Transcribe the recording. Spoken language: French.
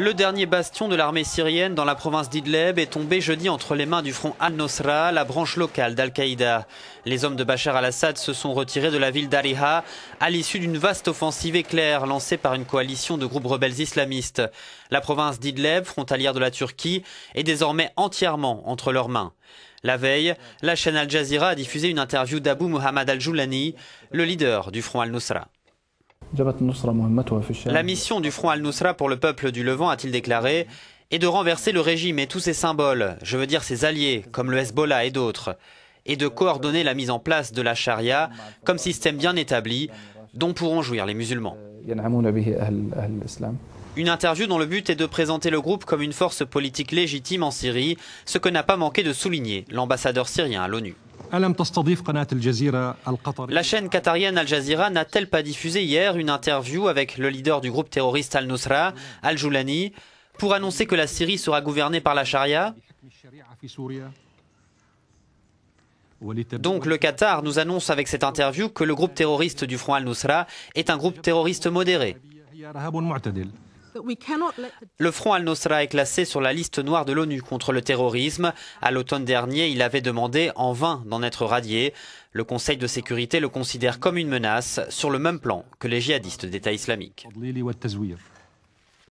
Le dernier bastion de l'armée syrienne dans la province d'Idleb est tombé jeudi entre les mains du front al nusra la branche locale d'Al-Qaïda. Les hommes de Bachar al-Assad se sont retirés de la ville d'Ariha à l'issue d'une vaste offensive éclair lancée par une coalition de groupes rebelles islamistes. La province d'Idleb, frontalière de la Turquie, est désormais entièrement entre leurs mains. La veille, la chaîne Al Jazeera a diffusé une interview d'Abu Muhammad al-Joulani, le leader du front Al-Nusra. La mission du Front al-Nusra pour le peuple du Levant, a-t-il déclaré, est de renverser le régime et tous ses symboles, je veux dire ses alliés, comme le Hezbollah et d'autres, et de coordonner la mise en place de la charia comme système bien établi dont pourront jouir les musulmans. Une interview dont le but est de présenter le groupe comme une force politique légitime en Syrie, ce que n'a pas manqué de souligner l'ambassadeur syrien à l'ONU. La chaîne qatarienne Al Jazeera n'a-t-elle pas diffusé hier une interview avec le leader du groupe terroriste Al-Nusra, Al-Joulani, pour annoncer que la Syrie sera gouvernée par la charia donc le Qatar nous annonce avec cette interview que le groupe terroriste du Front Al-Nusra est un groupe terroriste modéré. Le Front al nusra est classé sur la liste noire de l'ONU contre le terrorisme. À l'automne dernier, il avait demandé en vain d'en être radié. Le Conseil de sécurité le considère comme une menace sur le même plan que les djihadistes d'État islamique.